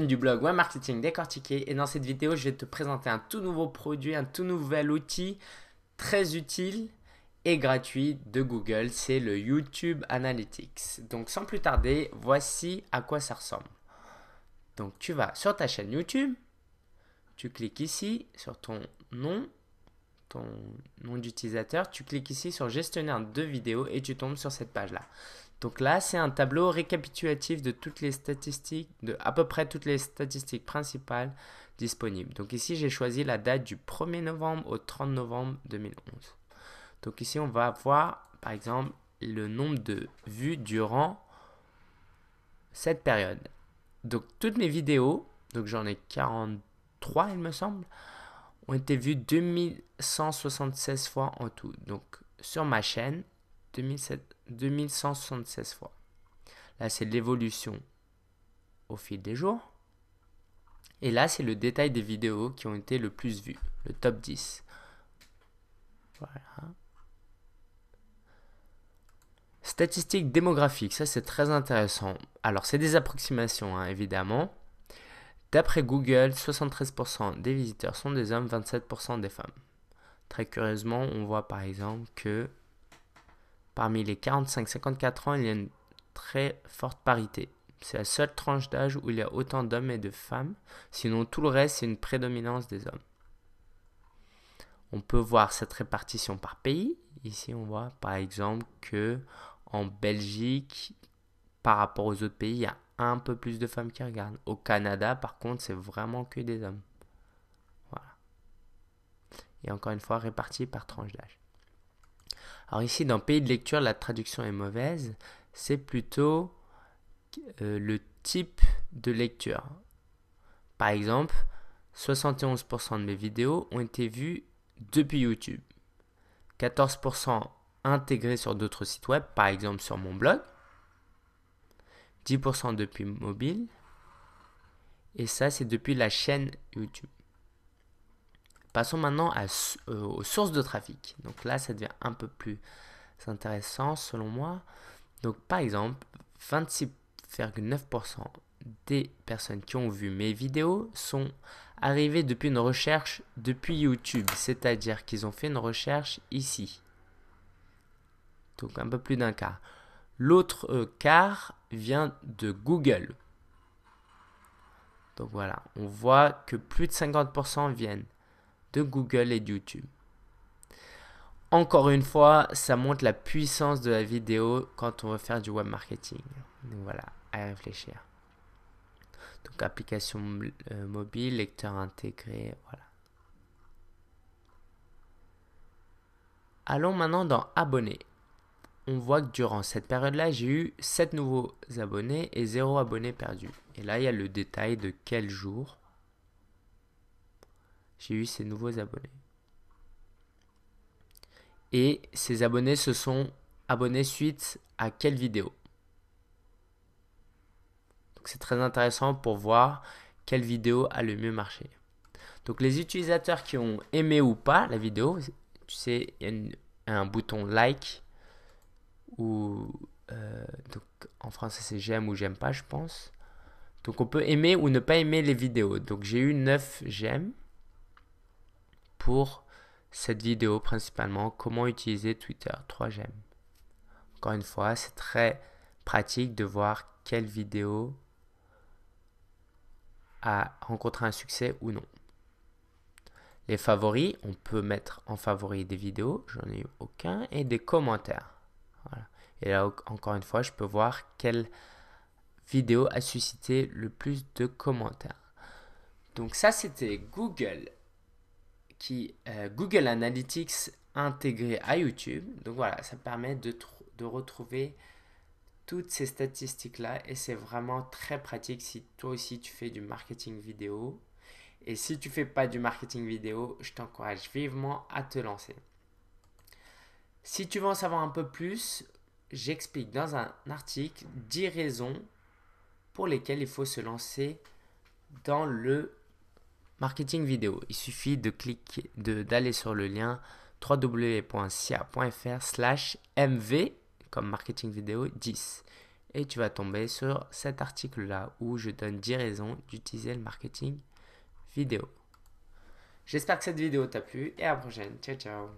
du blog Web Marketing décortiqué et dans cette vidéo je vais te présenter un tout nouveau produit, un tout nouvel outil très utile et gratuit de Google, c'est le YouTube Analytics. Donc sans plus tarder, voici à quoi ça ressemble. Donc tu vas sur ta chaîne YouTube, tu cliques ici sur ton nom, ton nom d'utilisateur, tu cliques ici sur gestionnaire de vidéos et tu tombes sur cette page là. Donc là, c'est un tableau récapitulatif de toutes les statistiques, de à peu près toutes les statistiques principales disponibles. Donc ici, j'ai choisi la date du 1er novembre au 30 novembre 2011. Donc ici, on va voir, par exemple, le nombre de vues durant cette période. Donc toutes mes vidéos, donc j'en ai 43 il me semble, ont été vues 2176 fois en tout. Donc sur ma chaîne, 2176 fois. Là, c'est l'évolution au fil des jours. Et là, c'est le détail des vidéos qui ont été le plus vues, le top 10. Statistiques démographiques, ça c'est très intéressant. Alors, c'est des approximations, hein, évidemment. D'après Google, 73% des visiteurs sont des hommes, 27% des femmes. Très curieusement, on voit par exemple que Parmi les 45-54 ans, il y a une très forte parité. C'est la seule tranche d'âge où il y a autant d'hommes et de femmes, sinon tout le reste, c'est une prédominance des hommes. On peut voir cette répartition par pays. Ici, on voit par exemple que en Belgique, par rapport aux autres pays, il y a un peu plus de femmes qui regardent. Au Canada, par contre, c'est vraiment que des hommes. Voilà. Et encore une fois, réparti par tranche d'âge. Alors ici, dans pays de lecture, la traduction est mauvaise. C'est plutôt euh, le type de lecture. Par exemple, 71% de mes vidéos ont été vues depuis YouTube. 14% intégrés sur d'autres sites web, par exemple sur mon blog. 10% depuis mobile. Et ça, c'est depuis la chaîne YouTube. Passons maintenant euh, aux sources de trafic. Donc là, ça devient un peu plus intéressant selon moi. Donc par exemple, 26,9% des personnes qui ont vu mes vidéos sont arrivées depuis une recherche depuis YouTube, c'est-à-dire qu'ils ont fait une recherche ici. Donc un peu plus d'un quart. L'autre euh, quart vient de Google. Donc voilà, on voit que plus de 50% viennent de Google et de YouTube. Encore une fois, ça montre la puissance de la vidéo quand on veut faire du web marketing. Donc voilà, à réfléchir. Donc application euh, mobile, lecteur intégré, voilà. Allons maintenant dans abonnés. On voit que durant cette période-là, j'ai eu 7 nouveaux abonnés et 0 abonnés perdus. Et là, il y a le détail de quel jour j'ai eu ces nouveaux abonnés. Et ces abonnés se sont abonnés suite à quelle vidéo Donc c'est très intéressant pour voir quelle vidéo a le mieux marché. Donc les utilisateurs qui ont aimé ou pas la vidéo, tu sais, il y a un bouton like ou euh, donc en français c'est j'aime ou j'aime pas je pense. Donc on peut aimer ou ne pas aimer les vidéos. Donc j'ai eu 9 j'aime pour cette vidéo principalement comment utiliser Twitter 3 j'aime. Encore une fois, c'est très pratique de voir quelle vidéo a rencontré un succès ou non. Les favoris, on peut mettre en favori des vidéos, j'en ai eu aucun, et des commentaires. Et là, encore une fois, je peux voir quelle vidéo a suscité le plus de commentaires. Donc ça, c'était Google qui euh, Google Analytics intégré à YouTube. Donc voilà, ça permet de, retrouver toutes ces statistiques-là et c'est vraiment très pratique si toi aussi tu fais du marketing vidéo. Et si tu fais pas du marketing vidéo, je t'encourage vivement à te lancer. Si tu veux en savoir un peu plus, j'explique dans un article 10 raisons pour lesquelles il faut se lancer dans le Marketing vidéo, il suffit de cliquer, d'aller sur le lien www.sia.fr slash mv comme marketing vidéo 10 et tu vas tomber sur cet article là où je donne 10 raisons d'utiliser le marketing vidéo. J'espère que cette vidéo t'a plu et à la prochaine. Ciao ciao